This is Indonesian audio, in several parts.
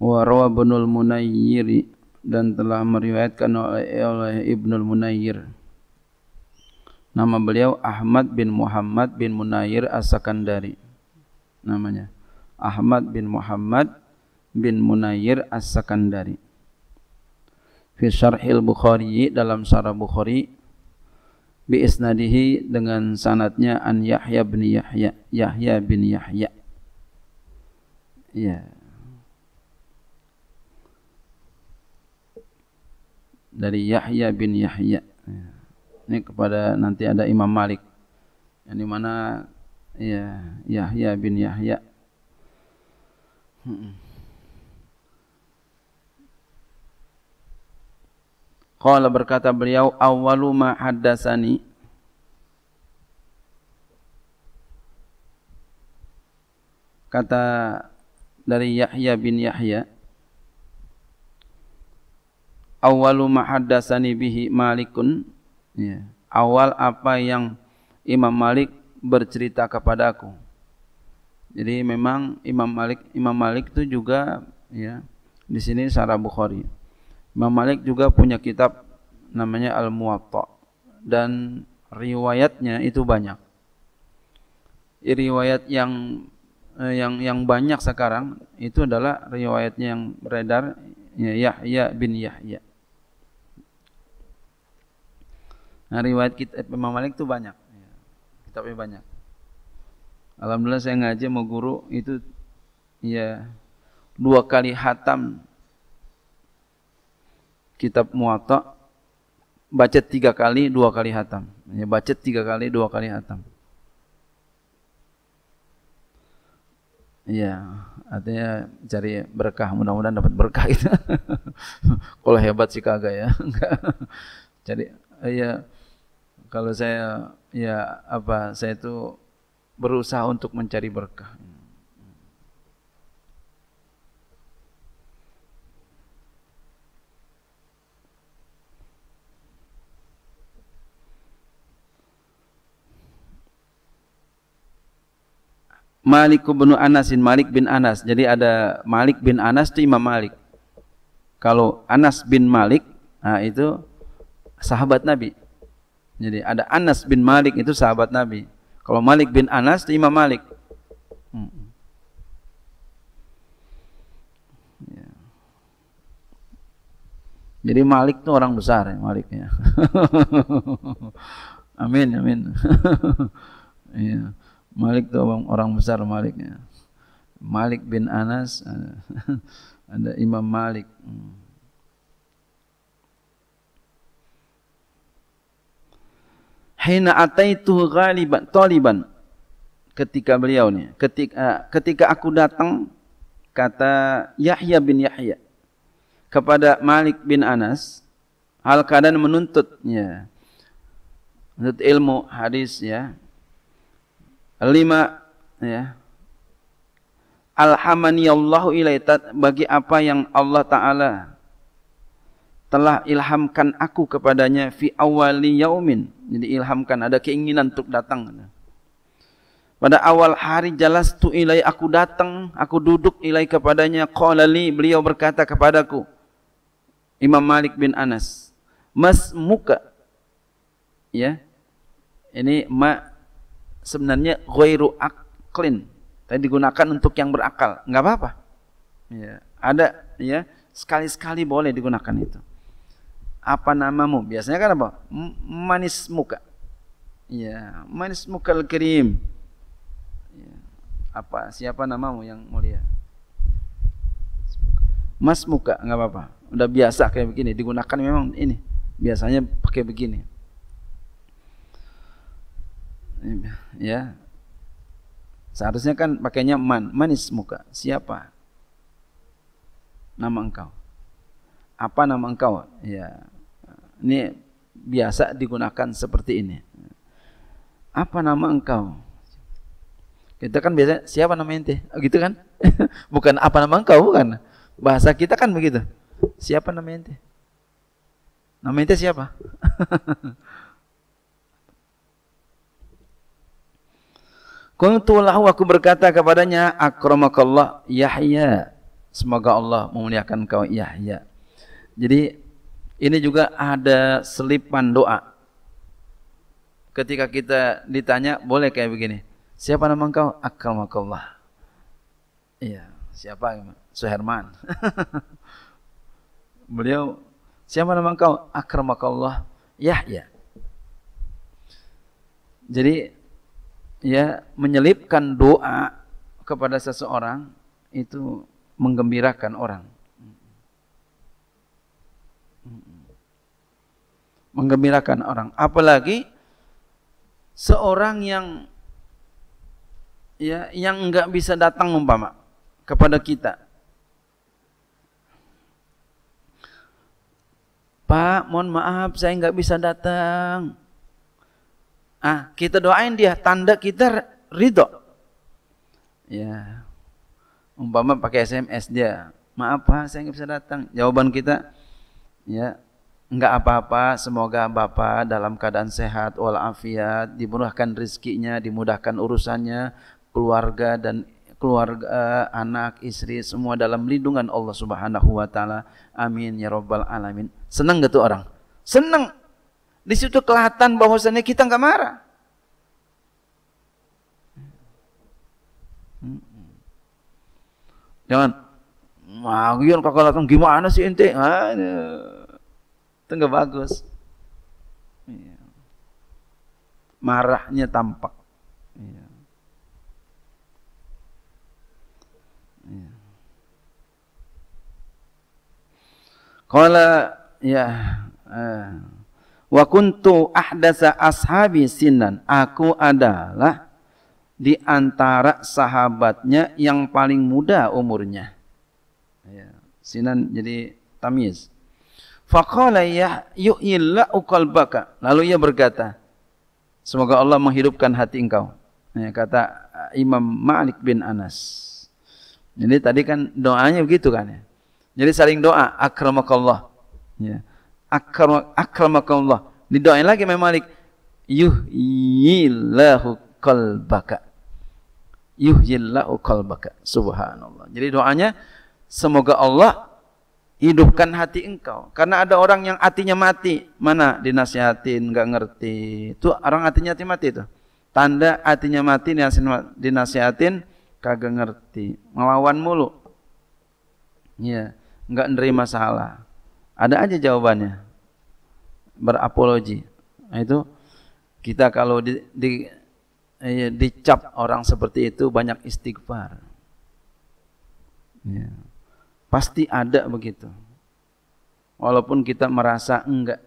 wa rawa Ibnul Munayyir dan telah meriwayatkan oleh, oleh Ibnul Munayyir nama beliau Ahmad bin Muhammad bin Munayyir As-Sakandari namanya Ahmad bin Muhammad bin Munayyir As-Sakandari fi syarhil Bukhari dalam syarah Bukhari bi isnadihi dengan sanatnya an Yahya bin Yahya Yahya bin Yahya ya yeah. dari Yahya bin Yahya. Ini kepada nanti ada Imam Malik. Yang di mana ya Yahya bin Yahya. Hmm. Qala berkata beliau awwalu ma haddatsani kata dari Yahya bin Yahya awalu Ma'hadasa bihi Malikun ya awal apa yang Imam Malik bercerita kepadaku jadi memang Imam Malik Imam Malik itu juga ya di sini Sarah Bukhari Imam Malik juga punya kitab namanya Al Muwatta dan riwayatnya itu banyak riwayat yang eh, yang yang banyak sekarang itu adalah riwayatnya yang beredar ya, Yahya bin Yahya Nah, riwayat kita eh, Imam Malik itu banyak. Iya, kitabnya banyak. Alhamdulillah saya ngaji mau guru itu ya dua kali hatam kitab muwatta baca tiga kali dua kali hatam ya, baca tiga kali dua kali hatam Iya, artinya cari berkah. Mudah-mudahan dapat berkah itu. Kalau hebat sih kagak ya. Enggak. Cari ya kalau saya ya apa saya itu berusaha untuk mencari berkah. Malik bin Anas bin Malik bin Anas. Jadi ada Malik bin Anas itu Imam Malik. Kalau Anas bin Malik, nah itu sahabat Nabi. Jadi ada Anas bin Malik itu sahabat Nabi. Kalau Malik bin Anas itu Imam Malik. Hmm. Ya. Jadi Malik itu orang besar ya Maliknya. amin amin. ya. Malik itu orang, besar Maliknya. Malik bin Anas ada, ada Imam Malik. Hmm. hina ataitu ghaliban taliban ketika beliau nih ketika ketika aku datang kata Yahya bin Yahya kepada Malik bin Anas hal keadaan menuntutnya menuntut ilmu hadis ya lima ya alhamani Allahu bagi apa yang Allah taala telah ilhamkan aku kepadanya fi awali yaumin. Jadi ilhamkan ada keinginan untuk datang. Pada awal hari jelas tu ilai aku datang, aku duduk ilai kepadanya qalali beliau berkata kepadaku. Imam Malik bin Anas, "Mas muka." Ya. Ini ma sebenarnya ghairu aklin. Tadi digunakan untuk yang berakal, enggak apa-apa. Ya, ada ya, sekali-sekali boleh digunakan itu apa namamu? Biasanya kan apa? Manis muka. Ya, manis muka krim Ya. Apa? Siapa namamu yang mulia? Mas muka nggak apa-apa. Udah biasa kayak begini. Digunakan memang ini. Biasanya pakai begini. Ya. Seharusnya kan pakainya man, manis muka. Siapa? Nama engkau. Apa nama engkau? Ya ini biasa digunakan seperti ini. Apa nama engkau? Kita kan biasa siapa namanya ente? Oh, gitu kan? bukan apa nama engkau bukan. Bahasa kita kan begitu. Siapa namanya ente? Nama ente siapa? Qultu aku berkata kepadanya akramakallah Yahya. Semoga Allah memuliakan kau Yahya. Jadi ini juga ada selipan doa. Ketika kita ditanya, boleh kayak begini. Siapa nama engkau? Akramakallah. Iya, siapa? Suherman. Beliau, siapa nama engkau? Akramakallah. Yahya. Ya. Jadi ya menyelipkan doa kepada seseorang itu menggembirakan orang. menggembirakan orang. Apalagi seorang yang ya yang enggak bisa datang umpama kepada kita. Pak, mohon maaf saya enggak bisa datang. Ah, kita doain dia tanda kita ridho. Ya. Umpama pakai SMS dia. Maaf Pak, saya enggak bisa datang. Jawaban kita ya Enggak apa-apa, semoga Bapak dalam keadaan sehat walafiat, dimurahkan rezekinya, dimudahkan urusannya, keluarga dan keluarga, anak, istri semua dalam lindungan Allah Subhanahu wa taala. Amin ya rabbal alamin. Senang gitu orang? Senang. Di situ kelihatan bahwasannya kita enggak marah. Hmm. Jangan, Magian kakak datang gimana sih ente? Itu nggak bagus. Iya. Marahnya tampak. Kala iya. iya. ya eh, wa kuntu ashabi sinan. Aku adalah di antara sahabatnya yang paling muda umurnya. Sinan jadi tamis. Faqala ya yu'illahu qalbaka. Lalu ia berkata, semoga Allah menghidupkan hati engkau. Ya, kata uh, Imam Malik bin Anas. Jadi tadi kan doanya begitu kan ya. Jadi saling doa, akramakallah. Ya. Akram, akramakallah. Didoain lagi Imam Malik, yuhyillahu qalbaka. Yuhyillahu qalbaka. Subhanallah. Jadi doanya semoga Allah hidupkan hati engkau karena ada orang yang hatinya mati mana dinasihatin nggak ngerti itu orang hatinya hati mati itu tanda hatinya mati dinasihatin kagak ngerti ngelawan mulu ya nggak nerima salah ada aja jawabannya berapologi nah, itu kita kalau di, di eh, dicap orang seperti itu banyak istighfar ya Pasti ada begitu. Walaupun kita merasa enggak.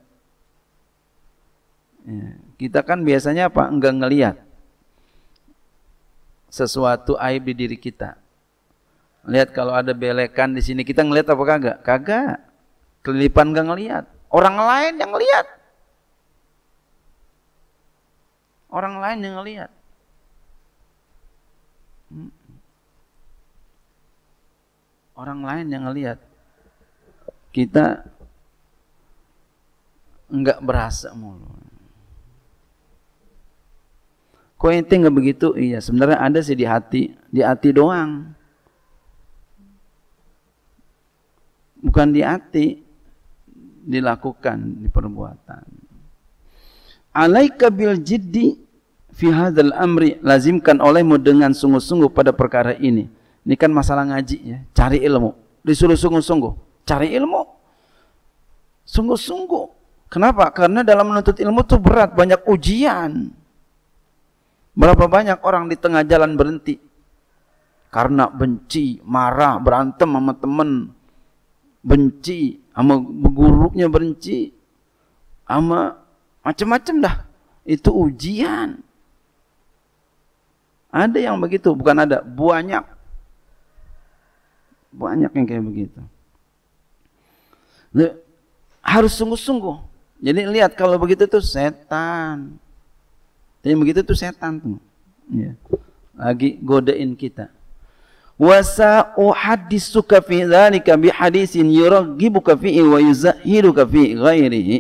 Ya, kita kan biasanya apa? Enggak ngeliat sesuatu aib di diri kita. Lihat kalau ada belekan di sini, kita ngelihat apa kagak? Kagak. Kelipan enggak ngelihat. Orang lain yang ngelihat. Orang lain yang ngelihat. Hmm orang lain yang ngelihat kita nggak berasa mulu. Kok ente nggak begitu? Iya, sebenarnya ada sih di hati, di hati doang. Bukan di hati, dilakukan di perbuatan. Alaika bil jiddi fi hadzal amri lazimkan olehmu dengan sungguh-sungguh pada perkara ini ini kan masalah ngaji ya, cari ilmu. Disuruh sungguh-sungguh, cari ilmu. Sungguh-sungguh. Kenapa? Karena dalam menuntut ilmu itu berat, banyak ujian. Berapa banyak orang di tengah jalan berhenti karena benci, marah, berantem sama teman, benci sama gurunya benci, sama macam-macam dah. Itu ujian. Ada yang begitu, bukan ada, banyak banyak yang kayak begitu. Harus sungguh-sungguh. Jadi lihat kalau begitu tuh setan. Jadi begitu tuh setan tuh. Ya. Lagi godain kita. Wasa suka fi dzalika bi hadisin yuraghibuka fihi wa yuzahhiruka fi ghairihi.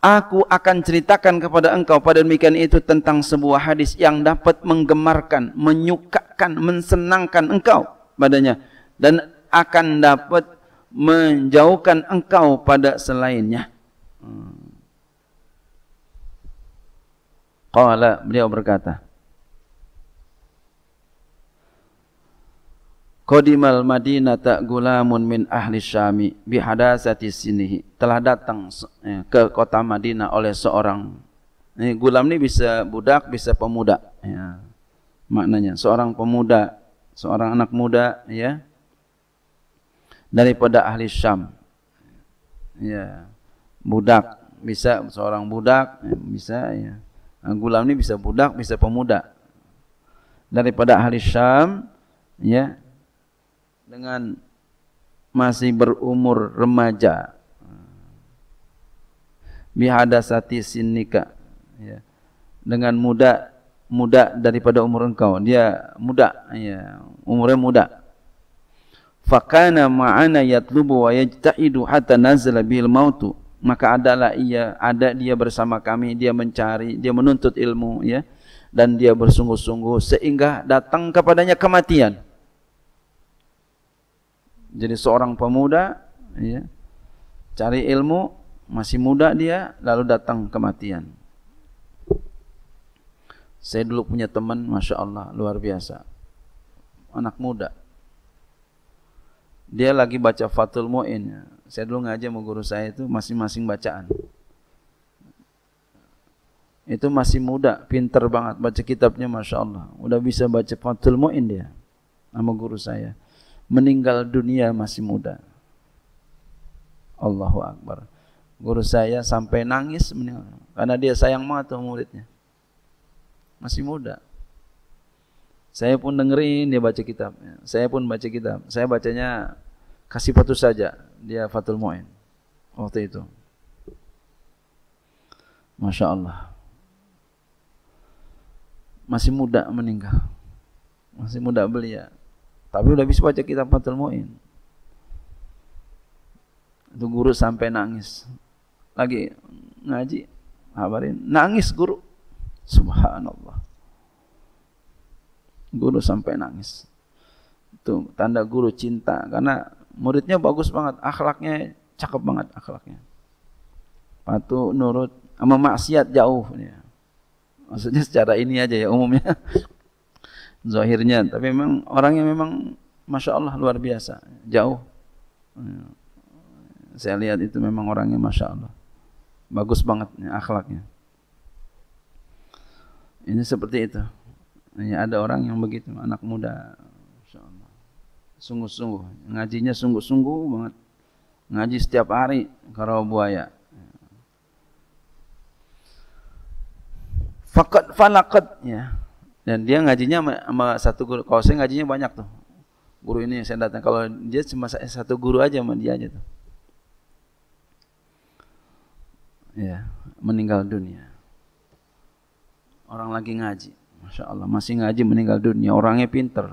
Aku akan ceritakan kepada engkau pada demikian itu tentang sebuah hadis yang dapat menggemarkan, menyukakan, mensenangkan engkau padanya dan akan dapat menjauhkan engkau pada selainnya. Hmm. beliau berkata Qadimal Madinata gulamun min ahli Syami bihadasati sinihi telah datang ya, ke kota Madinah oleh seorang ini gulam ini bisa budak bisa pemuda ya. maknanya seorang pemuda seorang anak muda ya daripada ahli Syam. Ya, budak bisa seorang budak bisa ya. Gulam ini bisa budak, bisa pemuda. Daripada ahli Syam ya dengan masih berumur remaja. Bihadasati sinika ya. Dengan muda muda daripada umur engkau dia muda ya umurnya muda fakana ma'ana yatlubu wa yajta'idu hatta nazala bil maut maka adalah ia ada dia bersama kami dia mencari dia menuntut ilmu ya dan dia bersungguh-sungguh sehingga datang kepadanya kematian jadi seorang pemuda ya cari ilmu masih muda dia lalu datang kematian Saya dulu punya teman, Masya Allah, luar biasa. Anak muda. Dia lagi baca Fathul Mu'in. Saya dulu ngajak mau guru saya itu masing-masing bacaan. Itu masih muda, pinter banget. Baca kitabnya Masya Allah. Udah bisa baca Fathul Mu'in dia. Sama guru saya. Meninggal dunia masih muda. Allahu Akbar. Guru saya sampai nangis meninggal. Karena dia sayang banget muridnya. Masih muda. Saya pun dengerin dia baca kitab. Saya pun baca kitab. Saya bacanya kasih patu saja. Dia Fatul Mu'in. Waktu itu. Masya Allah. Masih muda meninggal. Masih muda belia. Tapi udah bisa baca kitab Fatul Mu'in. Itu guru sampai nangis. Lagi ngaji, habarin. Nangis guru. Subhanallah. Guru sampai nangis. Itu tanda guru cinta karena muridnya bagus banget, akhlaknya cakep banget akhlaknya. patu nurut, sama maksiat jauh ya. Maksudnya secara ini aja ya umumnya. Zahirnya, tapi memang orangnya memang Masya Allah luar biasa, jauh. Saya lihat itu memang orangnya Masya Allah. Bagus banget ya, akhlaknya. Ini seperti itu. Ya, ada orang yang begitu, anak muda. Sungguh-sungguh, ngajinya sungguh-sungguh banget. Ngaji setiap hari kalau buaya. Fakat falakat ya. Dan dia ngajinya sama, satu guru. Kalau saya ngajinya banyak tuh. Guru ini saya datang. Kalau dia cuma satu guru aja sama dia aja tuh. Ya, meninggal dunia. Orang lagi ngaji. Masya Allah, masih ngaji meninggal dunia, orangnya pinter.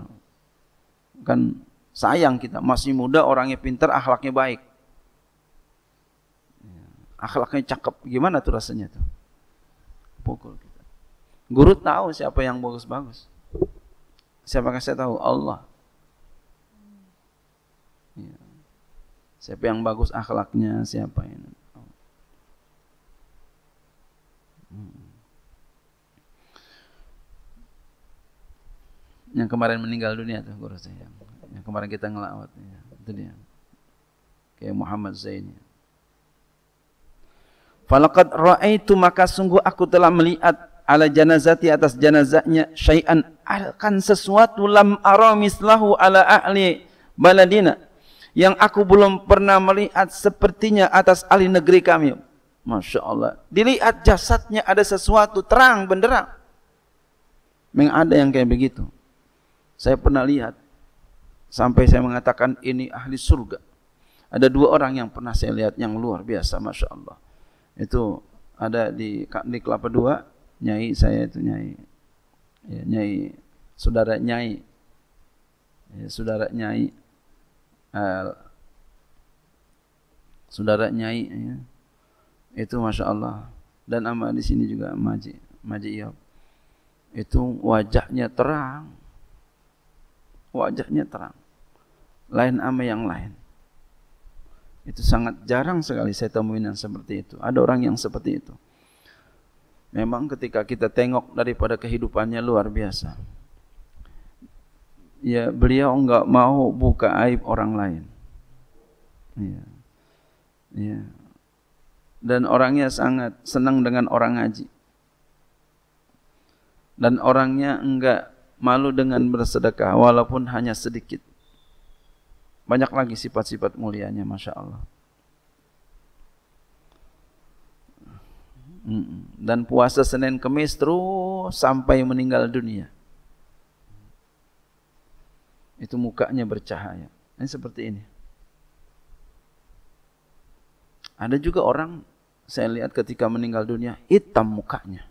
Kan sayang kita, masih muda orangnya pinter, akhlaknya baik. Ya, akhlaknya cakep, gimana tuh rasanya tuh? Pukul kita. Guru tahu siapa yang bagus-bagus. siapa yang saya tahu? Allah. Ya. Siapa yang bagus akhlaknya, siapa ini. Hmm. yang kemarin meninggal dunia tuh guru saya yang, kemarin kita ngelawat ya. itu dia kayak Muhammad Zain Falakat ra'aitu maka sungguh aku telah melihat ala janazati atas janazahnya syai'an akan sesuatu lam ara mislahu ala ahli baladina yang aku belum pernah melihat sepertinya atas ahli negeri kami. Masya Allah. Dilihat jasadnya ada sesuatu terang benderang. Memang ada yang kayak begitu. Saya pernah lihat sampai saya mengatakan ini ahli surga. Ada dua orang yang pernah saya lihat yang luar biasa, masya Allah. Itu ada di, di Kelapa Dua, nyai saya itu nyai, ya, nyai saudara nyai, ya, saudara nyai, uh, saudara nyai, ya. itu masya Allah. Dan ama di sini juga maji, maji iya. Itu wajahnya terang, wajahnya terang. Lain ama yang lain. Itu sangat jarang sekali saya temuin yang seperti itu. Ada orang yang seperti itu. Memang ketika kita tengok daripada kehidupannya luar biasa. Ya, beliau enggak mau buka aib orang lain. Ya. Ya. Dan orangnya sangat senang dengan orang ngaji. Dan orangnya enggak malu dengan bersedekah walaupun hanya sedikit. Banyak lagi sifat-sifat mulianya, masya Allah. Dan puasa Senin Kemis terus sampai meninggal dunia. Itu mukanya bercahaya. Ini seperti ini. Ada juga orang saya lihat ketika meninggal dunia hitam mukanya.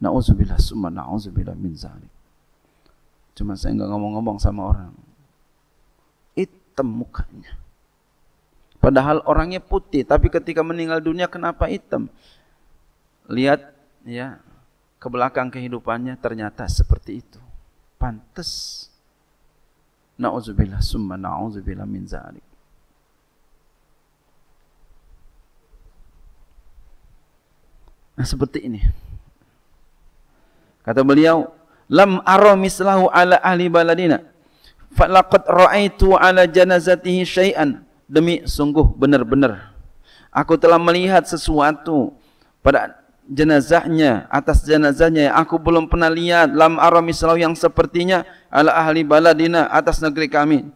Na'udzubillah summa na'udzubillah min zalik. Cuma saya nggak ngomong-ngomong sama orang. Hitam mukanya. Padahal orangnya putih, tapi ketika meninggal dunia kenapa hitam? Lihat ya, ke belakang kehidupannya ternyata seperti itu. Pantes. Na'udzubillah summa na'udzubillah min zalik. Nah, seperti ini. Kata beliau, lam ara mislahu ala ahli baladina. Falaqad ra'aitu ala janazatihi syai'an. Demi sungguh benar-benar. Aku telah melihat sesuatu pada jenazahnya, atas jenazahnya yang aku belum pernah lihat. Lam ara mislahu yang sepertinya ala ahli baladina atas negeri kami.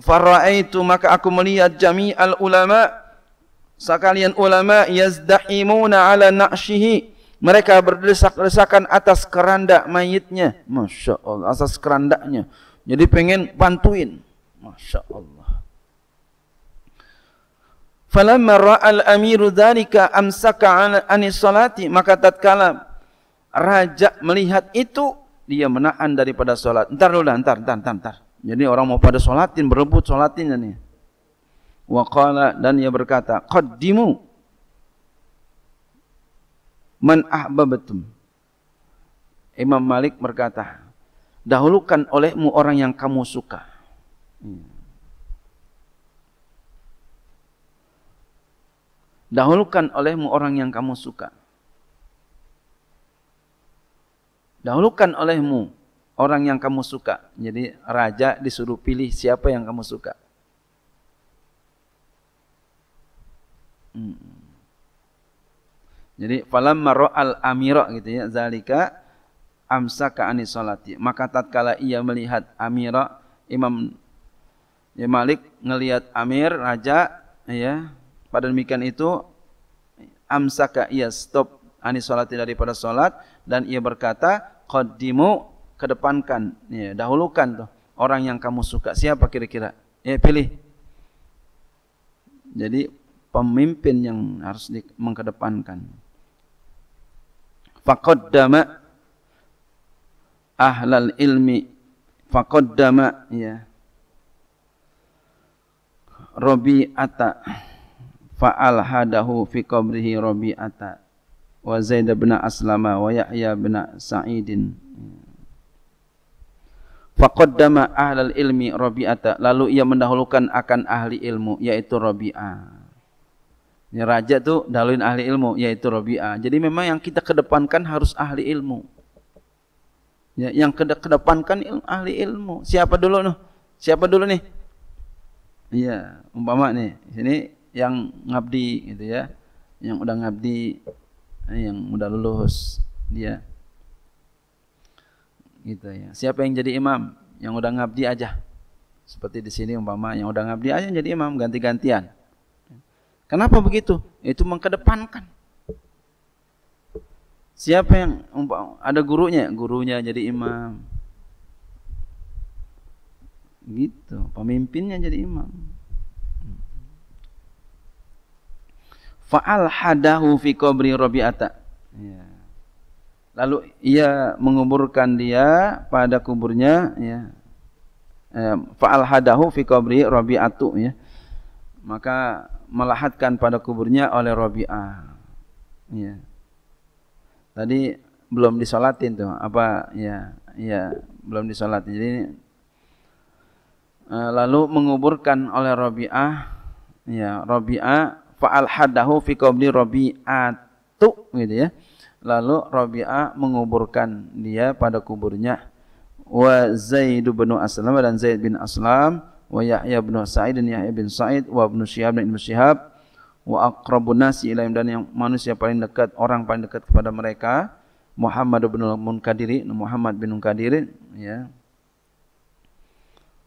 Faraitu maka aku melihat al ulama sekalian ulama yazdahimuna ala na'syihi Mereka berdesak-desakan atas keranda mayitnya. Masya Allah, atas kerandanya. Jadi pengen bantuin, Masya Allah. Falamma ra'al amiru dhalika amsaka anis salati. Maka tatkala raja melihat itu, dia menahan daripada solat. Ntar dulu, ntar, ntar, ntar, ntar. Jadi orang mau pada solatin, berebut solatinnya nih. Waqala dan ia berkata, Qaddimu man ahbabatum. Imam Malik berkata, dahulukan olehmu orang yang kamu suka. Dahulukan olehmu orang yang kamu suka. Dahulukan olehmu orang yang kamu suka. Jadi raja disuruh pilih siapa yang kamu suka. Hmm. Jadi falamma ra'al amira gitu ya, zalika amsaka anis salati. Maka tatkala ia melihat amira, Imam ya Malik ngelihat amir raja ya. Pada demikian itu amsaka ia stop anis salati daripada salat dan ia berkata qaddimu kedepankan ya, dahulukan tuh orang yang kamu suka siapa kira-kira ya pilih jadi pemimpin yang harus di, mengkedepankan faqaddama ahlal ilmi faqaddama ya Rabi'ata fa'al hadahu fi qabrihi Rabi'ata wa Zaid bin Aslama wa Yahya bin Sa'idin faqaddama ahlal ilmi Rabi'ata lalu ia mendahulukan akan ahli ilmu yaitu Rabi'ah Ya, raja itu dalilin ahli ilmu yaitu robi'a. Jadi memang yang kita kedepankan harus ahli ilmu. Ya, yang kedepankan ilmu, ahli ilmu. Siapa dulu no? Siapa dulu nih? Iya, umpama nih, sini yang ngabdi gitu ya. Yang udah ngabdi, yang udah lulus dia. Gitu ya. Siapa yang jadi imam? Yang udah ngabdi aja. Seperti di sini umpama yang udah ngabdi aja yang jadi imam ganti-gantian Kenapa begitu? Itu mengkedepankan. Siapa yang ada gurunya? Gurunya jadi imam. Gitu, pemimpinnya jadi imam. Fa'al hadahu fi qabri Rabi'ata. Ya. Lalu ia menguburkan dia pada kuburnya ya. Fa'al hadahu fi qabri Rabi'atu ya. Maka melahatkan pada kuburnya oleh Rabi'ah. Ya. Tadi belum disolatin tuh apa ya ya belum disolatin. Jadi eh, lalu menguburkan oleh Rabi'ah ya Rabi'ah fa'al hadahu fi qabli Rabi'atu gitu ya. Lalu Rabi'ah menguburkan dia pada kuburnya wa Zaid bin Aslam dan Zaid bin Aslam wa Yahya bin Sa'id dan Yahya bin Sa'id wa Ibnu Syihab dan Ibnu Syihab wa aqrabun nasi ilaihim dan yang manusia paling dekat orang paling dekat kepada mereka Muhammad bin Munkadiri Muhammad bin Munkadiri ya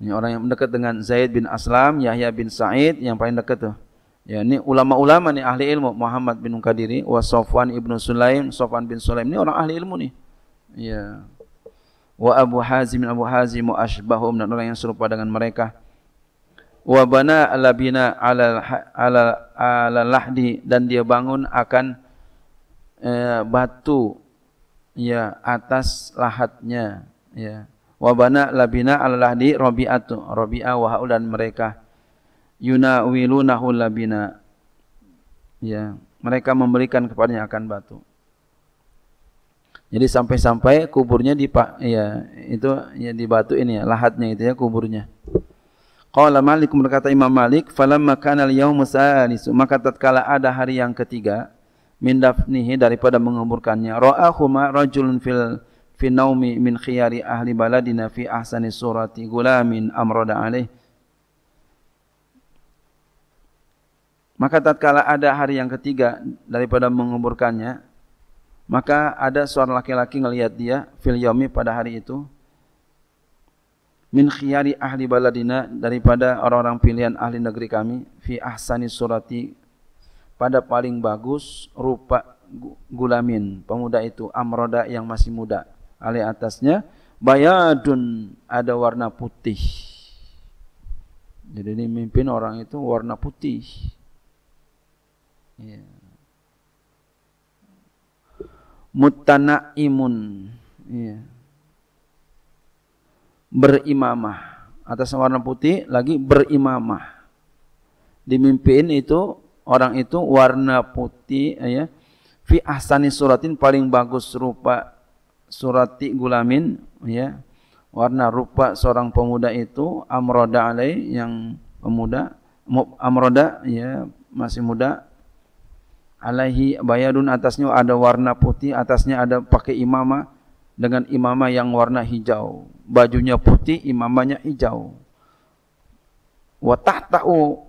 ini orang yang dekat dengan Zaid bin Aslam Yahya bin Sa'id yang paling dekat tuh Ya, ini ulama-ulama nih ahli ilmu Muhammad bin Munkadiri wa Safwan ibnu Sulaim, Safwan bin Sulaim ini orang ahli ilmu nih. Ya. Wa Abu Hazim Abu Hazim wa asbahum dan orang yang serupa dengan mereka wa bana alabina ala ala ala lahdi dan dia bangun akan eh, batu ya atas lahatnya ya wa bana labina ala lahdi rabi'atu rabi'a wa haul dan mereka yunawilunahu labina ya mereka memberikan kepadanya akan batu jadi sampai-sampai kuburnya di ya itu ya di batu ini ya lahatnya itu ya kuburnya Qala Malik berkata Imam Malik, "Falamma kana al-yawmu sanisu", maka tatkala ada hari yang ketiga min dafnihi daripada menguburkannya, ra'ahuma rajulun fil fi naumi min khiyari ahli baladina fi ahsani surati gulamin amrada alaih. Maka tatkala ada hari yang ketiga daripada menguburkannya, maka ada seorang laki-laki ngelihat dia fil yaumi pada hari itu min khiyari ahli baladina daripada orang-orang pilihan ahli negeri kami fi ahsani surati pada paling bagus rupa gulamin pemuda itu amroda yang masih muda ahli atasnya bayadun ada warna putih jadi ini mimpin orang itu warna putih ya. imun ya berimamah. atas warna putih, lagi berimamah. dimimpin itu orang itu warna putih ya. Fi ahsani suratin paling bagus rupa surati gulamin ya. Warna rupa seorang pemuda itu amroda alai yang pemuda amroda ya masih muda alaihi bayadun atasnya ada warna putih atasnya ada pakai imamah dengan imamah yang warna hijau bajunya putih imamahnya hijau wa tahu,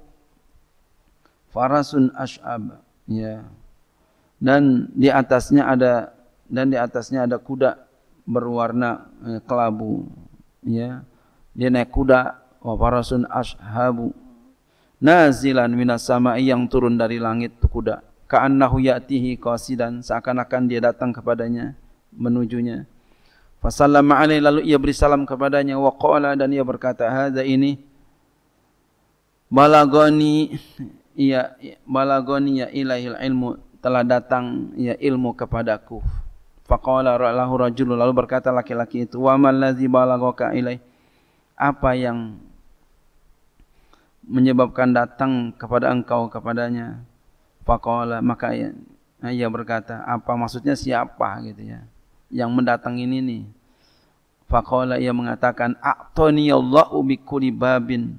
farasun ash'ab ya dan di atasnya ada dan di atasnya ada kuda berwarna eh, kelabu ya dia naik kuda wa farasun ashabu nazilan minas sama'i yang turun dari langit tu kuda ka'annahu ya'tihi qasidan seakan-akan dia datang kepadanya menujunya Fasallama alaihi lalu ia beri salam kepadanya wa qala dan ia berkata hadza ini balagoni ia ya, balagoni ya ilaihil ilmu telah datang ya ilmu kepadaku. Faqala lahu rajulun lalu berkata laki-laki itu wa mal ladzi balagaka apa yang menyebabkan datang kepada engkau kepadanya faqala maka ia, ia berkata apa maksudnya siapa gitu ya yang mendatangi ini nih Faqala ia mengatakan a'tani Allahu bi kulli babin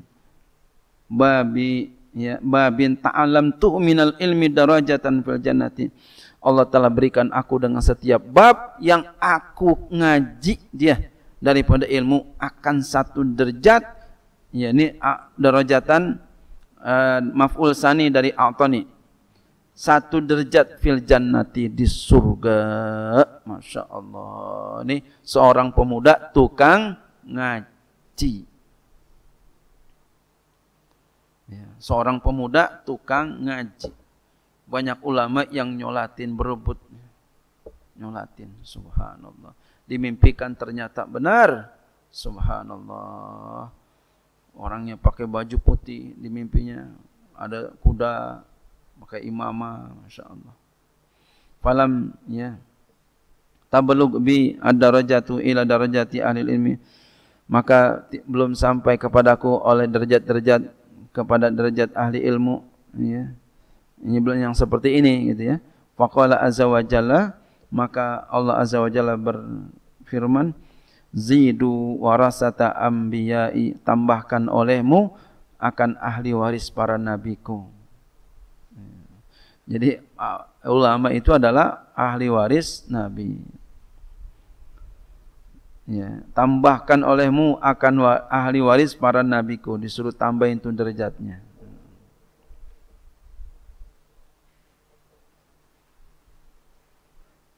babi ya babin ta'alam tu minal ilmi darajatan fil jannati. Allah telah berikan aku dengan setiap bab yang aku ngaji dia daripada ilmu akan satu derajat yakni darajatan uh, maf'ul sani dari a'tani satu derajat fil jannati di surga. Masya Allah. Ini seorang pemuda tukang ngaji. Ya, seorang pemuda tukang ngaji. Banyak ulama yang nyolatin berebut. Nyolatin, subhanallah. Dimimpikan ternyata benar. Subhanallah. Orangnya pakai baju putih di mimpinya. Ada kuda pakai imamah masyaallah falam ya tabalug bi ad-darajatu ila darajati ahli ilmi maka belum sampai kepadaku oleh derajat-derajat kepada derajat ahli ilmu ya ini belum yang seperti ini gitu ya faqala azza wa jalla maka Allah azza wa jalla berfirman zidu warasata anbiya'i tambahkan olehmu akan ahli waris para nabiku jadi ulama itu adalah ahli waris Nabi. Ya, tambahkan olehmu akan wa, ahli waris para nabiku disuruh tambahin tuh derajatnya.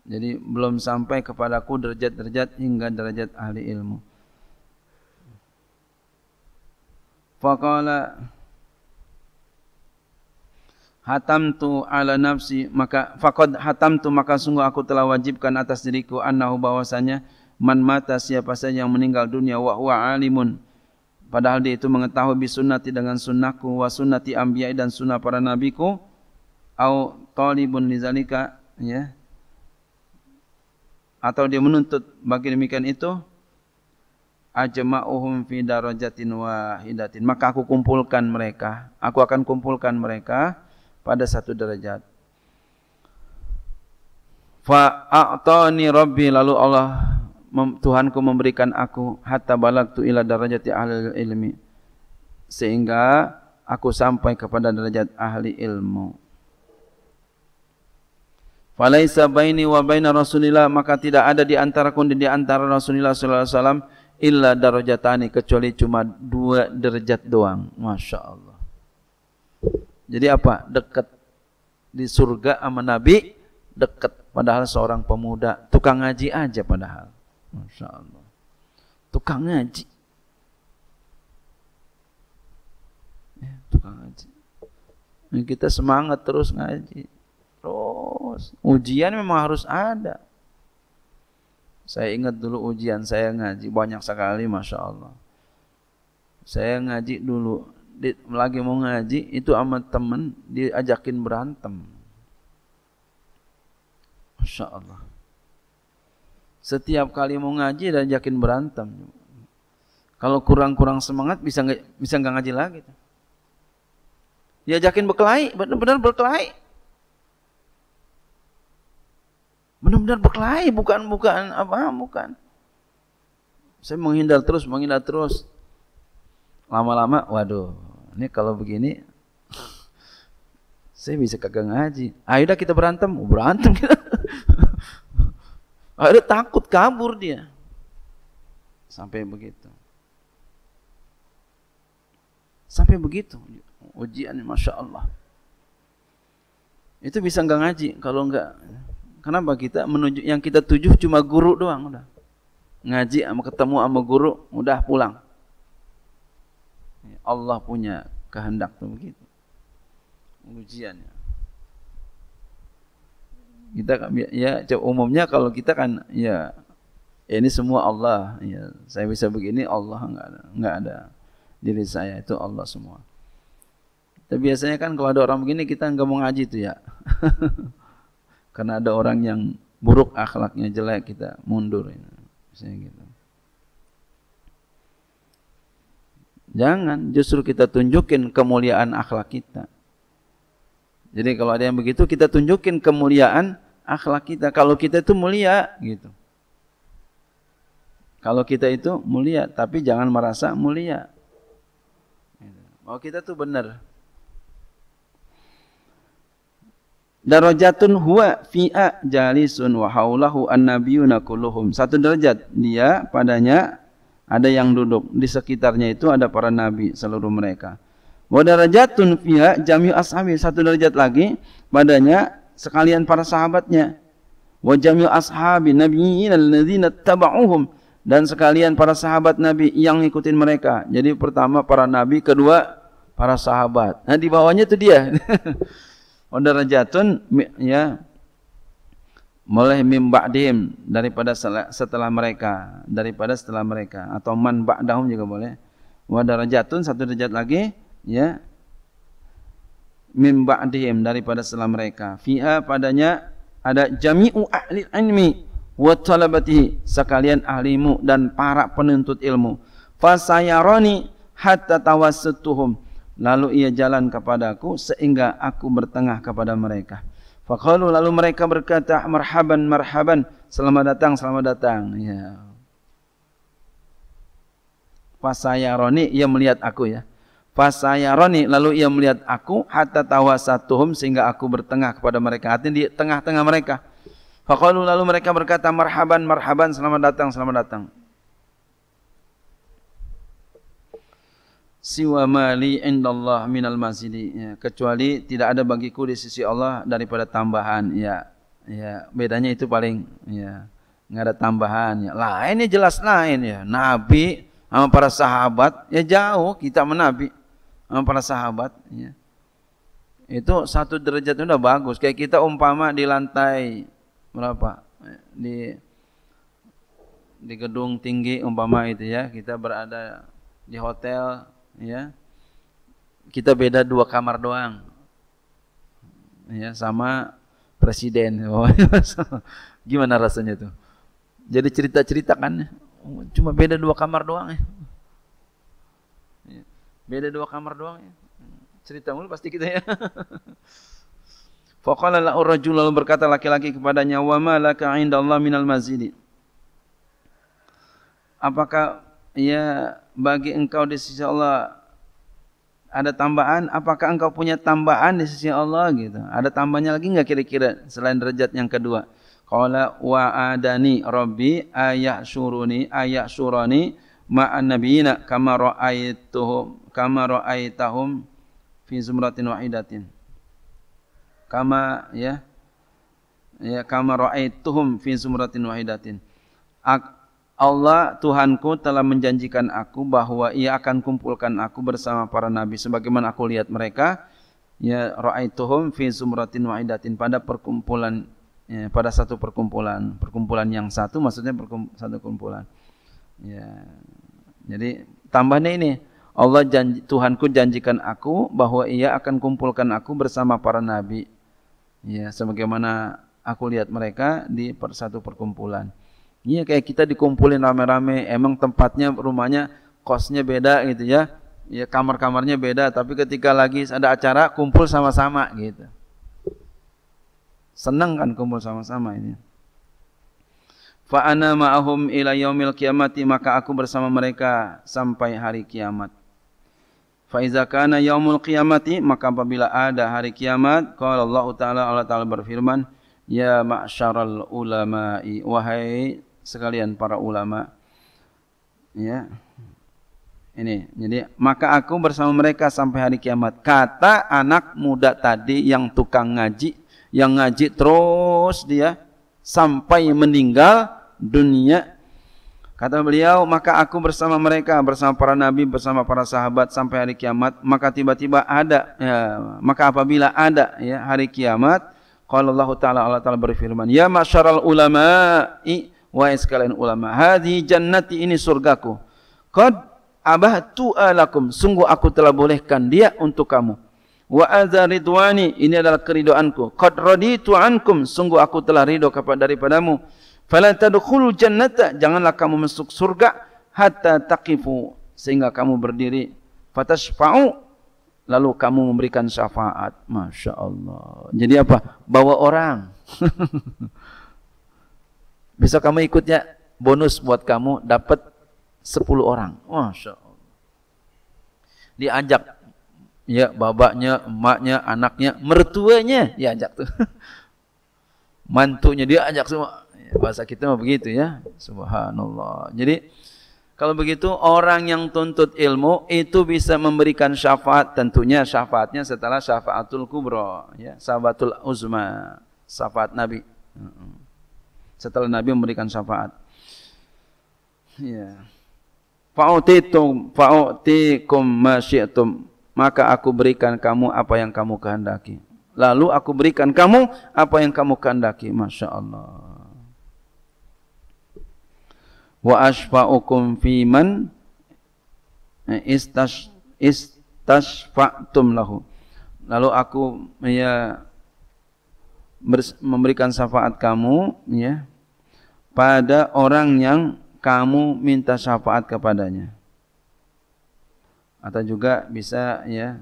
Jadi belum sampai kepadaku derajat-derajat hingga derajat ahli ilmu. Faqala hatamtu ala nafsi maka faqad hatamtu maka sungguh aku telah wajibkan atas diriku annahu bahwasanya man mata siapa saja yang meninggal dunia wa huwa alimun padahal dia itu mengetahui bisunnati dengan sunnahku wa sunnati anbiya'i dan sunnah para nabiku au talibun lizalika ya atau dia menuntut bagi demikian itu ajma'uhum fi darajatin wahidatin maka aku kumpulkan mereka aku akan kumpulkan mereka pada satu derajat. Fa'atani Rabbi lalu Allah Tuhanku memberikan aku hatta balak tu ila derajat ahli ilmi sehingga aku sampai kepada derajat ahli ilmu. Falaisa baini wa baina Rasulillah maka tidak ada di antara kun di antara Rasulillah sallallahu alaihi wasallam illa darajatani kecuali cuma dua derajat doang. Masya Allah. Jadi apa? Dekat di surga sama Nabi dekat padahal seorang pemuda tukang ngaji aja padahal. Masya Allah. Tukang ngaji. Ya, tukang ngaji. Dan kita semangat terus ngaji. Terus ujian memang harus ada. Saya ingat dulu ujian saya ngaji banyak sekali, masya Allah. Saya ngaji dulu di, lagi mau ngaji itu sama temen diajakin berantem. Masya Allah. Setiap kali mau ngaji diajakin berantem. Kalau kurang-kurang semangat bisa nggak bisa nggak ngaji lagi. Diajakin berkelahi, benar-benar berkelahi. Benar-benar berkelahi, bukan bukan apa, bukan. Saya menghindar terus, menghindar terus. Lama-lama, waduh, ini kalau begini saya bisa kagak ngaji. Ah, kita berantem, oh, berantem kita. Ada takut kabur dia. Sampai begitu. Sampai begitu ujian, Masya Allah. Itu bisa nggak ngaji kalau nggak kenapa kita menuju yang kita tuju cuma guru doang udah. Ngaji sama ketemu sama guru udah pulang. Allah punya kehendak tuh begitu ujiannya kita kan ya coba umumnya kalau kita kan ya, ya, ini semua Allah ya saya bisa begini Allah enggak ada enggak ada diri saya itu Allah semua tapi biasanya kan kalau ada orang begini kita nggak mau ngaji tuh ya karena ada orang yang buruk akhlaknya jelek kita mundur ya. misalnya gitu Jangan, justru kita tunjukin kemuliaan akhlak kita. Jadi kalau ada yang begitu kita tunjukin kemuliaan akhlak kita. Kalau kita itu mulia gitu. Kalau kita itu mulia, tapi jangan merasa mulia. Oh kita tuh benar. Darajatun huwa fi'a jalisun wa haulahu an-nabiyuna kulluhum. Satu derajat dia padanya ada yang duduk di sekitarnya itu ada para nabi seluruh mereka wa darajatun fiha jami'u ashabi satu derajat lagi padanya sekalian para sahabatnya wa jami'u ashabi nabiyyin alladzina tabauhum dan sekalian para sahabat nabi yang ngikutin mereka jadi pertama para nabi kedua para sahabat nah di bawahnya itu dia wa darajatun ya mulai mimba dim daripada setelah mereka daripada setelah mereka atau man ba'dahum juga boleh wa darajatun satu derajat lagi ya mim ba'dihim daripada setelah mereka fiha padanya ada jami'u ahli ilmi wa talabatihi sekalian ahlimu dan para penuntut ilmu fasayaroni hatta tawassutuhum lalu ia jalan kepadaku sehingga aku bertengah kepada mereka Faqalu lalu mereka berkata marhaban marhaban selamat datang selamat datang ya. saya Roni ia melihat aku ya. saya Roni lalu ia melihat aku hatta tawasatuhum sehingga aku bertengah kepada mereka. Artinya di tengah-tengah mereka. Faqalu lalu mereka berkata marhaban marhaban selamat datang selamat datang. siwa mali indallah minal mazidi ya, kecuali tidak ada bagiku di sisi Allah daripada tambahan ya ya bedanya itu paling ya nggak ada tambahan ya lainnya jelas lain ya nabi sama para sahabat ya jauh kita menabi sama para sahabat ya itu satu derajat udah bagus kayak kita umpama di lantai berapa di di gedung tinggi umpama itu ya kita berada di hotel ya kita beda dua kamar doang ya sama presiden oh, gimana rasanya tuh jadi cerita-cerita kan cuma beda dua kamar doang ya, ya beda dua kamar doang ya cerita mulu pasti kita ya Faqala la'u rajul lalu berkata laki-laki kepadanya wa ma laka indallahi minal mazidi Apakah ya bagi engkau di sisi Allah ada tambahan apakah engkau punya tambahan di sisi Allah gitu ada tambahnya lagi enggak kira-kira selain derajat yang kedua qala wa adani rabbi ayasuruni ayasurani ma'an nabiyina kama ra'aituhum kama ra'aitahum fi zumratin wahidatin kama ya ya kama ra'aituhum fi zumratin wahidatin Ak, Allah Tuhanku telah menjanjikan aku bahwa ia akan kumpulkan aku bersama para nabi sebagaimana aku lihat mereka ya ra'aituhum fi zumratin wa'idatin pada perkumpulan ya, pada satu perkumpulan perkumpulan yang satu maksudnya satu kumpulan ya jadi tambahnya ini Allah janji, Tuhanku janjikan aku bahwa ia akan kumpulkan aku bersama para nabi ya sebagaimana aku lihat mereka di satu perkumpulan Iya kayak kita dikumpulin rame-rame, emang tempatnya rumahnya kosnya beda gitu ya. Ya kamar-kamarnya beda, tapi ketika lagi ada acara kumpul sama-sama gitu. Senang kan kumpul sama-sama ini. Fa ana ma'ahum ila yaumil qiyamati maka aku bersama mereka sampai hari kiamat. Fa iza kana yaumul qiyamati maka apabila ada hari kiamat qala Allah taala Allah taala berfirman ya ma'syaral ulama'i wahai sekalian para ulama ya ini jadi maka aku bersama mereka sampai hari kiamat kata anak muda tadi yang tukang ngaji yang ngaji terus dia sampai meninggal dunia kata beliau maka aku bersama mereka bersama para nabi bersama para sahabat sampai hari kiamat maka tiba-tiba ada ya, maka apabila ada ya hari kiamat kalau Allah taala Allah taala berfirman ya masyaral ulama i wahai sekalian ulama hadhi jannati ini surgaku qad abahtu alakum sungguh aku telah bolehkan dia untuk kamu wa adza ridwani ini adalah keridoanku qad raditu ankum sungguh aku telah ridho kepada daripadamu fala tadkhulu jannata janganlah kamu masuk surga hatta taqifu sehingga kamu berdiri fatashfa'u lalu kamu memberikan syafaat masyaallah jadi apa bawa orang Besok kamu ikutnya bonus buat kamu dapat 10 orang. Masya Allah. Diajak ya babaknya, emaknya, anaknya, mertuanya diajak tuh. Mantunya diajak semua. Ya, bahasa kita mah begitu ya. Subhanallah. Jadi kalau begitu orang yang tuntut ilmu itu bisa memberikan syafaat tentunya syafaatnya setelah syafaatul kubra ya, syafaatul uzma, syafaat nabi. Hmm setelah Nabi memberikan syafaat. Ya. Fa'utitum fa'utikum masyiatum. Maka aku berikan kamu apa yang kamu kehendaki. Lalu aku berikan kamu apa yang kamu kehendaki. Masya Allah. Wa ashfa'ukum fi man istash, istashfa'tum lahu. Lalu aku ya memberikan syafaat kamu ya pada orang yang kamu minta syafaat kepadanya atau juga bisa ya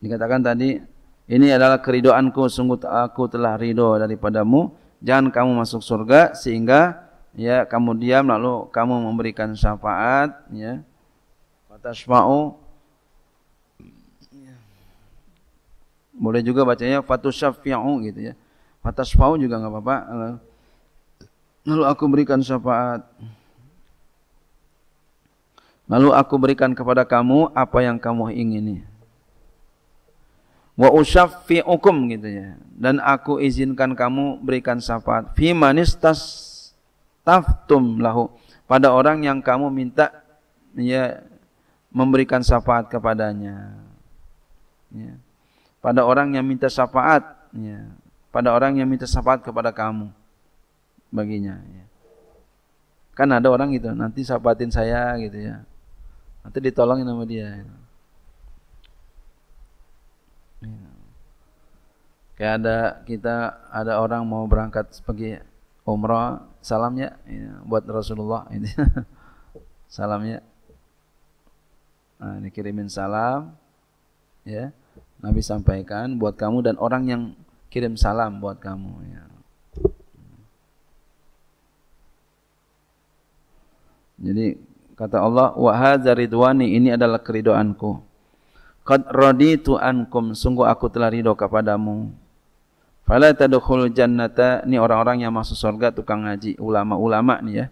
dikatakan tadi ini adalah keridoanku sungguh aku telah ridho daripadamu jangan kamu masuk surga sehingga ya kamu diam lalu kamu memberikan syafaat ya fatasma'u Boleh juga bacanya fatusyaffi'u gitu ya. Fatasfau juga nggak apa-apa. Lalu aku berikan syafaat. Lalu aku berikan kepada kamu apa yang kamu ingini. Wa usyaffi'ukum gitu ya. Dan aku izinkan kamu berikan syafaat. Fi manistas taftum lahu. Pada orang yang kamu minta ya memberikan syafaat kepadanya. Ya pada orang yang minta syafaat ya, pada orang yang minta syafaat kepada kamu baginya ya. kan ada orang gitu nanti syafaatin saya gitu ya nanti ditolongin sama dia ya. kayak ada kita ada orang mau berangkat pergi umroh, salamnya ya, buat Rasulullah ini salamnya nah, kirimin salam ya nah, Nabi sampaikan buat kamu dan orang yang kirim salam buat kamu ya. Jadi kata Allah wa hadza ridwani ini adalah keridoanku. Qad raditu ankum sungguh aku telah ridho kepadamu. Fala tadkhul jannata ini orang-orang yang masuk surga tukang ngaji ulama-ulama nih ya.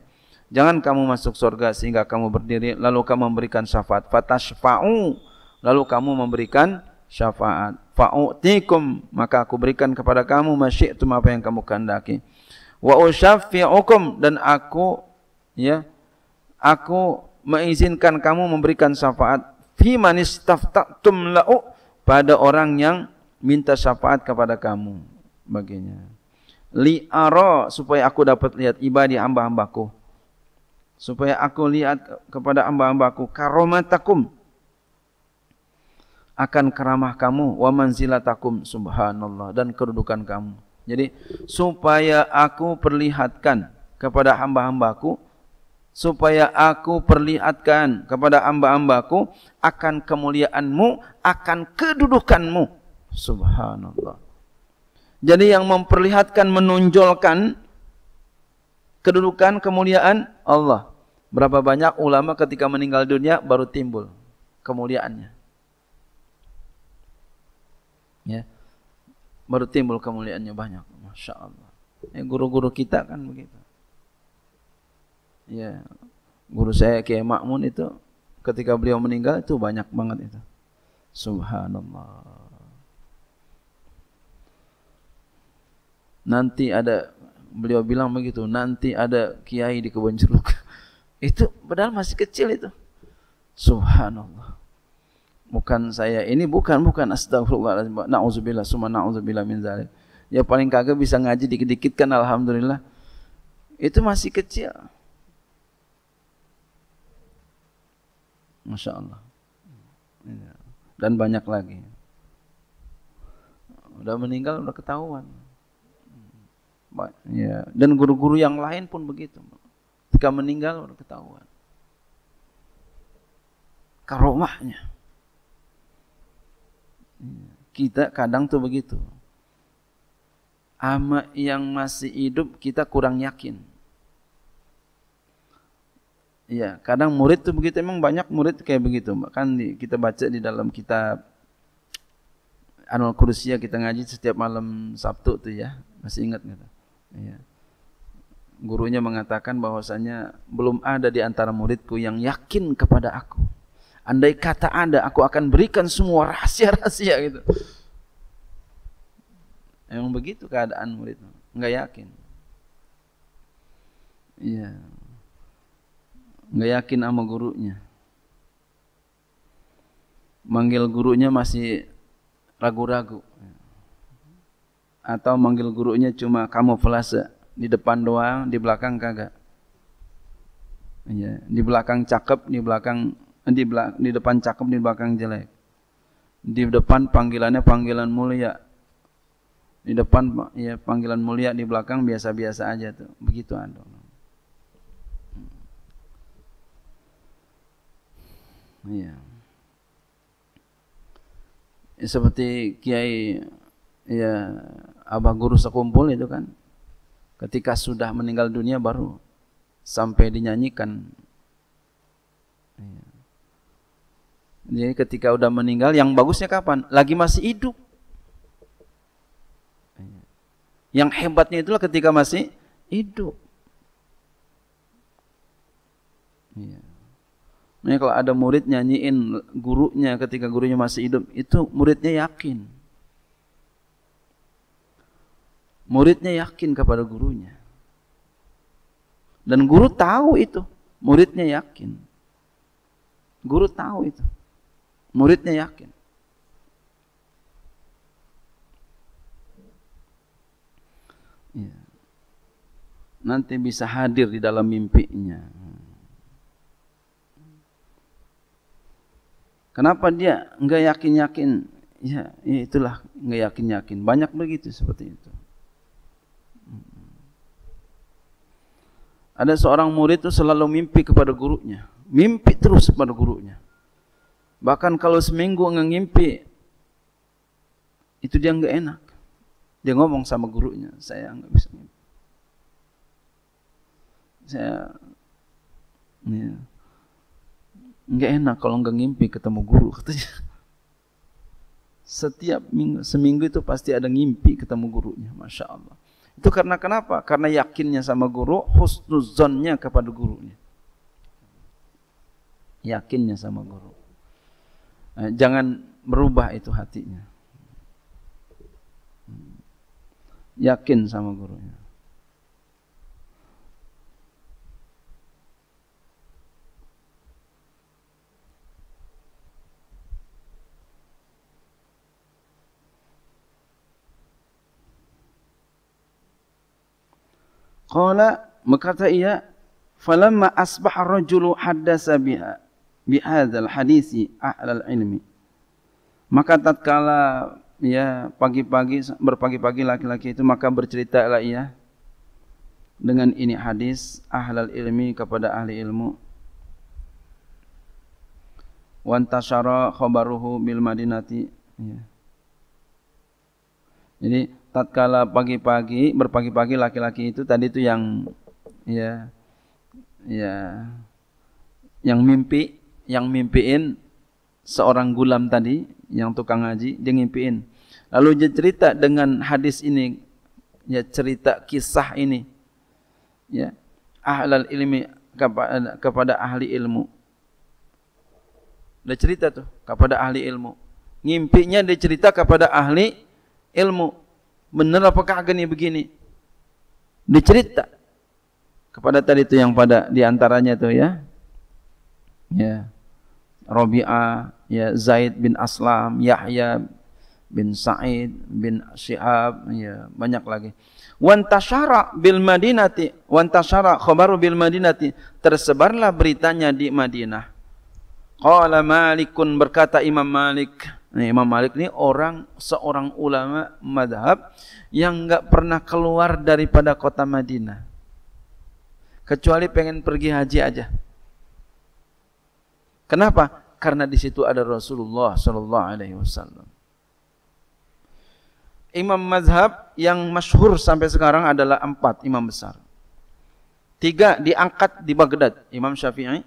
Jangan kamu masuk surga sehingga kamu berdiri lalu kamu memberikan syafaat fatashfa'u lalu kamu memberikan syafaat. Fa'utikum maka aku berikan kepada kamu masyi'tum apa yang kamu kandaki Wa usyaffi'ukum dan aku ya aku mengizinkan kamu memberikan syafaat fi man istaftatum la'u pada orang yang minta syafaat kepada kamu baginya. Li'ara supaya aku dapat lihat ibadi hamba-hambaku. Supaya aku lihat kepada hamba-hambaku karomatakum akan keramah kamu wa manzilatakum subhanallah dan kedudukan kamu. Jadi supaya aku perlihatkan kepada hamba-hambaku supaya aku perlihatkan kepada hamba-hambaku akan kemuliaanmu, akan kedudukanmu. Subhanallah. Jadi yang memperlihatkan, menonjolkan kedudukan, kemuliaan Allah. Berapa banyak ulama ketika meninggal dunia baru timbul kemuliaannya. baru timbul kemuliaannya banyak. Masya Allah. Ini eh, guru-guru kita kan begitu. Ya, guru saya Kiai Makmun itu ketika beliau meninggal itu banyak banget itu. Subhanallah. Nanti ada beliau bilang begitu, nanti ada kiai di kebun jeruk. itu padahal masih kecil itu. Subhanallah bukan saya ini bukan bukan astagfirullahalazim nauzubillah summa nauzubillah min zalik ya paling kagak bisa ngaji dikit-dikit kan alhamdulillah itu masih kecil Masya Allah iya. dan banyak lagi udah meninggal udah ketahuan ya dan guru-guru yang lain pun begitu ketika meninggal udah ketahuan karomahnya kita kadang tuh begitu. Ama yang masih hidup kita kurang yakin. Iya, kadang murid tuh begitu emang banyak murid kayak begitu. Bahkan di, kita baca di dalam kitab Anul Kursia kita ngaji setiap malam Sabtu tuh ya. Masih ingat gitu. Iya. Gurunya mengatakan bahwasanya belum ada di antara muridku yang yakin kepada aku. Andai kata ada, aku akan berikan semua rahasia-rahasia gitu. Emang begitu keadaan murid. Enggak yakin. Iya. Enggak yakin sama gurunya. Manggil gurunya masih ragu-ragu. Atau manggil gurunya cuma kamu pelase di depan doang, di belakang kagak. Iya, di belakang cakep, di belakang di, belakang, di depan cakep di belakang jelek di depan panggilannya panggilan mulia di depan ya panggilan mulia di belakang biasa-biasa aja tuh begitu ada iya ya, seperti kiai ya abah guru sekumpul itu kan ketika sudah meninggal dunia baru sampai dinyanyikan ya. Jadi ketika udah meninggal, yang bagusnya kapan? Lagi masih hidup. Yang hebatnya itulah ketika masih hidup. Iya. Nah, kalau ada murid nyanyiin gurunya ketika gurunya masih hidup, itu muridnya yakin. Muridnya yakin kepada gurunya. Dan guru tahu itu, muridnya yakin. Guru tahu itu. Muridnya yakin. Ya. Nanti bisa hadir di dalam mimpinya. Kenapa dia enggak yakin-yakin? Ya, ya itulah enggak yakin-yakin. Banyak begitu seperti itu. Ada seorang murid itu selalu mimpi kepada gurunya. Mimpi terus kepada gurunya. Bahkan kalau seminggu ngimpi, itu dia nggak enak. Dia ngomong sama gurunya, saya nggak bisa ngimpi. Saya ya, nggak enak kalau nggak ngimpi ketemu guru katanya. Setiap minggu, seminggu itu pasti ada ngimpi ketemu gurunya, masya Allah. Itu karena kenapa? Karena yakinnya sama guru, husnuzonnya kepada gurunya. Yakinnya sama guru. Eh, jangan merubah itu hatinya. Yakin sama gurunya. Qala berkata ia falamma asbaha rajulu haddasa biha bihadzal hadisi ahlal ilmi maka tatkala ya pagi-pagi berpagi-pagi laki-laki itu maka bercerita lah ia dengan ini hadis ahlal ilmi kepada ahli ilmu wantasyara khabaruhu bil madinati ya. jadi tatkala pagi-pagi berpagi-pagi laki-laki itu tadi itu yang ya ya yang mimpi yang mimpiin seorang gulam tadi yang tukang ngaji dia mimpiin lalu dia cerita dengan hadis ini ya cerita kisah ini ya ahlal ilmi kepada, kepada ahli ilmu dia cerita tuh kepada ahli ilmu ngimpinya dia cerita kepada ahli ilmu benar apakah kagak begini dicerita kepada tadi itu yang pada diantaranya tuh ya ya yeah. Rabi'ah, ya Zaid bin Aslam, Yahya bin Sa'id bin Syi'ab, ya banyak lagi. Wantashara bil Madinati, wantashara khabaru bil Madinati, tersebarlah beritanya di Madinah. Qala Malikun berkata Imam Malik. Nah, Imam Malik ini orang seorang ulama madhab yang enggak pernah keluar daripada kota Madinah. Kecuali pengen pergi haji aja. Kenapa? karena di situ ada Rasulullah Shallallahu alaihi wasallam. Imam mazhab yang masyhur sampai sekarang adalah empat imam besar. Tiga diangkat di Baghdad, Imam Syafi'i,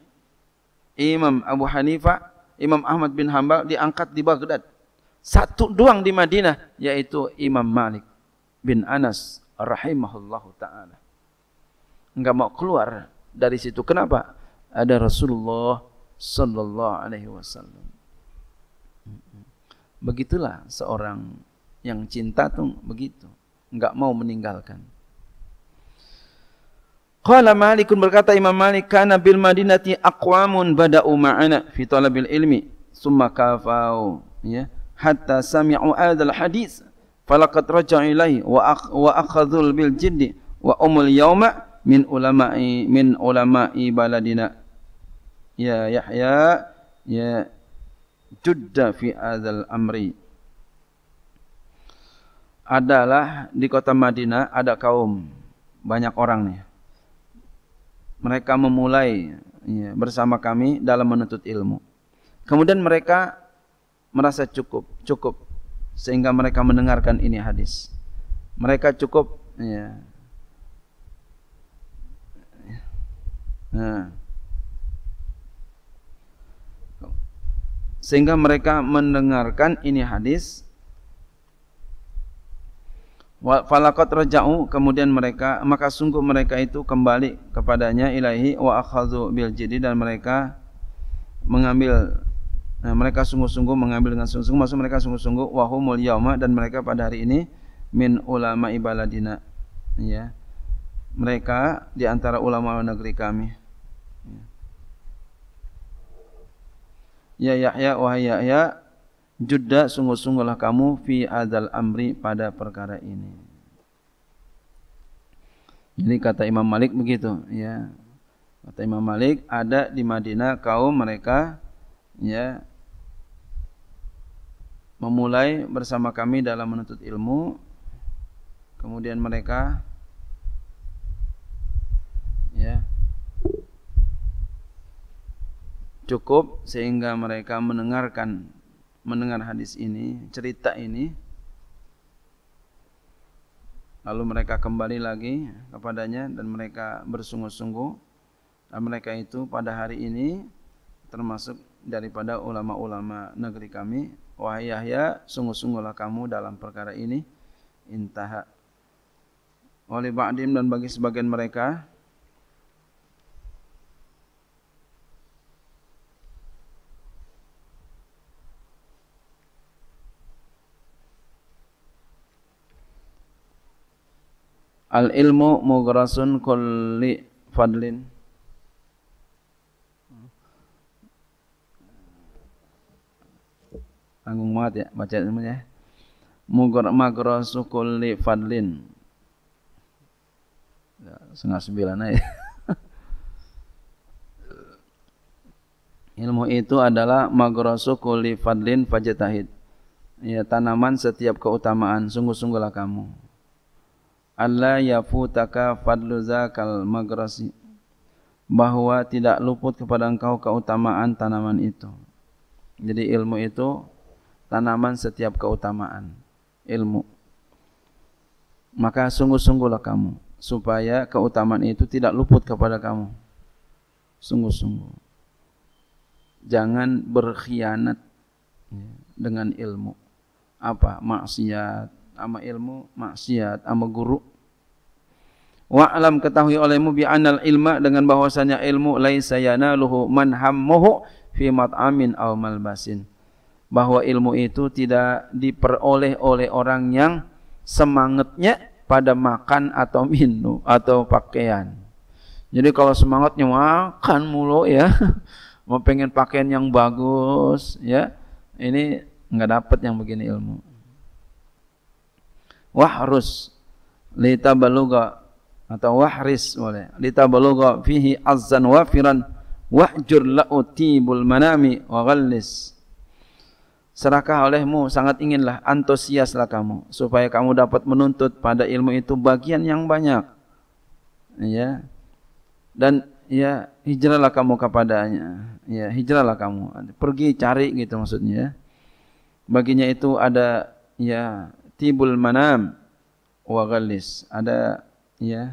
Imam Abu Hanifah, Imam Ahmad bin Hambal diangkat di Baghdad. Satu doang di Madinah yaitu Imam Malik bin Anas rahimahullahu taala. Enggak mau keluar dari situ. Kenapa? Ada Rasulullah sallallahu alaihi wasallam. Begitulah seorang yang cinta tuh begitu, enggak mau meninggalkan. Qala Malikun berkata Imam Malik kana bil Madinati aqwamun bada'u ma'ana fi talabil ilmi summa kafau ya hatta sami'u hadzal hadis falaqad raja'a ilai wa akh wa akhadhul bil jiddi wa umul yawma min ulama'i min ulama'i baladina ya Yahya ya judda fi azal amri adalah di kota Madinah ada kaum banyak orang nih. Mereka memulai ya, bersama kami dalam menuntut ilmu. Kemudian mereka merasa cukup, cukup sehingga mereka mendengarkan ini hadis. Mereka cukup ya. ya. Nah, sehingga mereka mendengarkan ini hadis wa falaqat raja'u kemudian mereka maka sungguh mereka itu kembali kepadanya ilahi wa akhadhu bil jidi dan mereka mengambil nah, mereka sungguh-sungguh mengambil dengan sungguh-sungguh maksud mereka sungguh-sungguh wa humul yauma dan mereka pada hari ini min ulama ibaladina ya mereka di antara ulama negeri kami Ya Yahya ya, wahai Yahya ya. Judda sungguh-sungguhlah kamu fi adal amri pada perkara ini. Ini kata Imam Malik begitu, ya. Kata Imam Malik ada di Madinah kaum mereka ya memulai bersama kami dalam menuntut ilmu. Kemudian mereka ya cukup sehingga mereka mendengarkan mendengar hadis ini, cerita ini lalu mereka kembali lagi kepadanya dan mereka bersungguh-sungguh dan mereka itu pada hari ini termasuk daripada ulama-ulama negeri kami wahai Yahya sungguh-sungguhlah kamu dalam perkara ini intaha oleh ba'dim dan bagi sebagian mereka Al ilmu mugrasun kulli fadlin. Tanggung banget ya baca ilmunya. Mugra magrasu kulli fadlin. Ya, setengah sembilan aja. Ilmu itu adalah magrasu kulli fadlin fajetahid Ya, tanaman setiap keutamaan, sungguh-sungguhlah kamu alla yafutaka fadlu zakal magrasi bahwa tidak luput kepada engkau keutamaan tanaman itu. Jadi ilmu itu tanaman setiap keutamaan ilmu. Maka sungguh-sungguhlah kamu supaya keutamaan itu tidak luput kepada kamu. Sungguh-sungguh. Jangan berkhianat ya, dengan ilmu. Apa? Maksiat, ama ilmu maksiat, ama guru. Wa alam ketahui olehmu bi anal ilma dengan bahwasanya ilmu laisa yanaluhu man hammuhu fi mat'amin aw malbasin. Bahwa ilmu itu tidak diperoleh oleh orang yang semangatnya pada makan atau minum atau pakaian. Jadi kalau semangatnya makan mulu ya, mau pengen pakaian yang bagus ya, ini nggak dapat yang begini ilmu wahrus litabaluga atau wahris boleh litabaluga fihi azzan wafiran wahjur la'utibul manami wa ghallis Serakah olehmu sangat inginlah antusiaslah kamu supaya kamu dapat menuntut pada ilmu itu bagian yang banyak. Ya. Dan ya hijrahlah kamu kepadanya. Ya, hijrahlah kamu. Pergi cari gitu maksudnya. Ya. Baginya itu ada ya tibul manam wa ghalis. Ada ya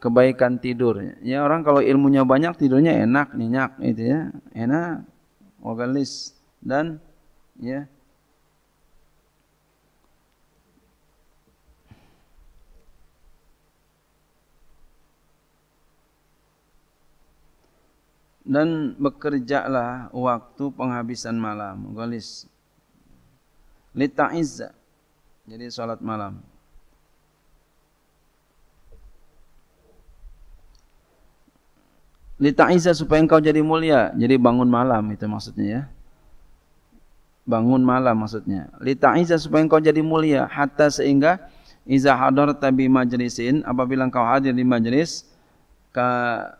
kebaikan tidur. Ya orang kalau ilmunya banyak tidurnya enak, nyenyak itu ya. Enak, ghalis dan ya dan bekerjalah waktu penghabisan malam, galis lita'izza. Jadi salat malam. Lita'izza supaya engkau jadi mulia. Jadi bangun malam itu maksudnya ya. Bangun malam maksudnya. Lita'izza supaya engkau jadi mulia. Hatta sehingga Iza hadar tabi majlisin. Apabila engkau hadir di majlis. Ka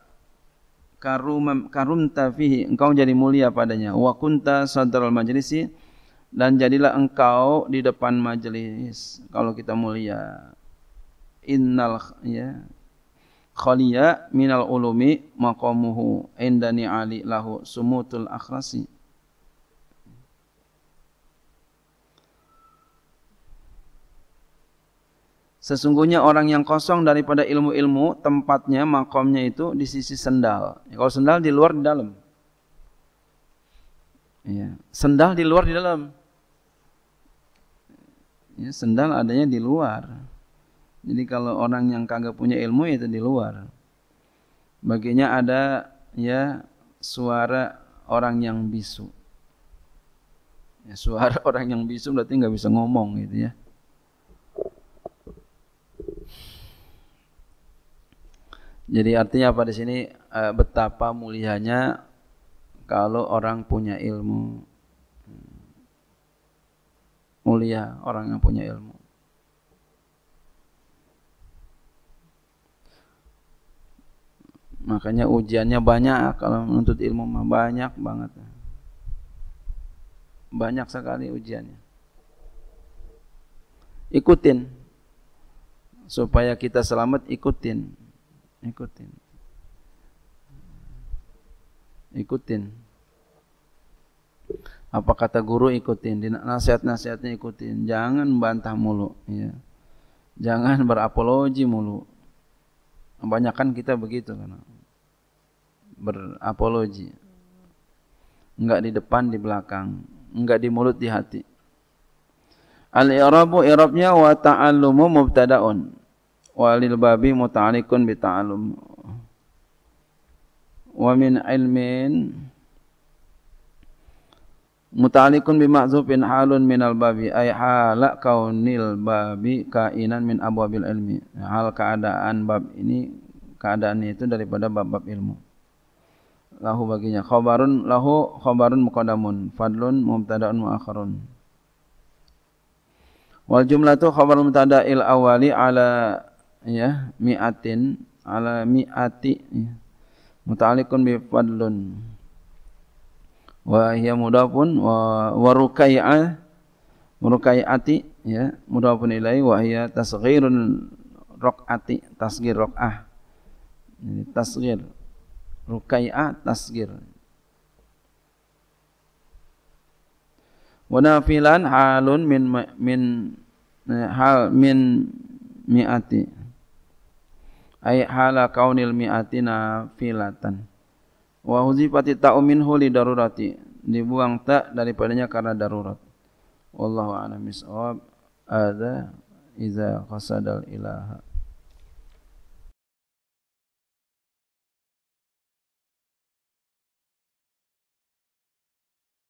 karum, karumta fihi. Engkau jadi mulia padanya. Wa kunta sadral majlisi dan jadilah engkau di depan majelis kalau kita mulia innal ya khaliya minal ulumi maqamuhu indani ali lahu sumutul akhrasi Sesungguhnya orang yang kosong daripada ilmu-ilmu tempatnya makomnya itu di sisi sendal. kalau sendal di luar di dalam. Ya. Sendal di luar di dalam ya, sendal adanya di luar jadi kalau orang yang kagak punya ilmu ya itu di luar baginya ada ya suara orang yang bisu ya, suara orang yang bisu berarti nggak bisa ngomong gitu ya Jadi artinya apa di sini eh, betapa mulianya kalau orang punya ilmu mulia orang yang punya ilmu. Makanya ujiannya banyak kalau menuntut ilmu mah banyak banget. Banyak sekali ujiannya. Ikutin supaya kita selamat ikutin. Ikutin. Ikutin apa kata guru ikutin, nasihat-nasihatnya ikutin. Jangan bantah mulu, ya. Jangan berapologi mulu. Kebanyakan kita begitu kan. Berapologi. Enggak di depan, di belakang. Enggak di mulut, di hati. Al-i'rabu i'rabnya wa ta'allumu mubtada'un. Walil babi muta'alikun bi Wa min ilmin mutalikun bima'zufin halun minal babi ay halak kaunil babi kainan min abwabil ilmi hal keadaan bab ini keadaannya itu daripada bab-bab ilmu lahu baginya khabarun lahu khabarun muqaddamun fadlun mubtada'un muakharun wal jumlatu khabar mubtada'il awali ala ya mi'atin ala mi'ati ya. mutalikun bi fadlun wa hiya mudafun wa wa rukai'ah rukai'ati ya mudafun ilai wa hiya tasghirun rok'ati tasghir rok'ah ini tasghir rukai'ah tasghir wa nafilan halun min min hal min mi'ati ay hala kaunil mi'ati nafilatan wa huzifati ta'u minhu li darurati dibuang tak daripadanya karena darurat wallahu a'lam bisawab ada iza qasadal ilaha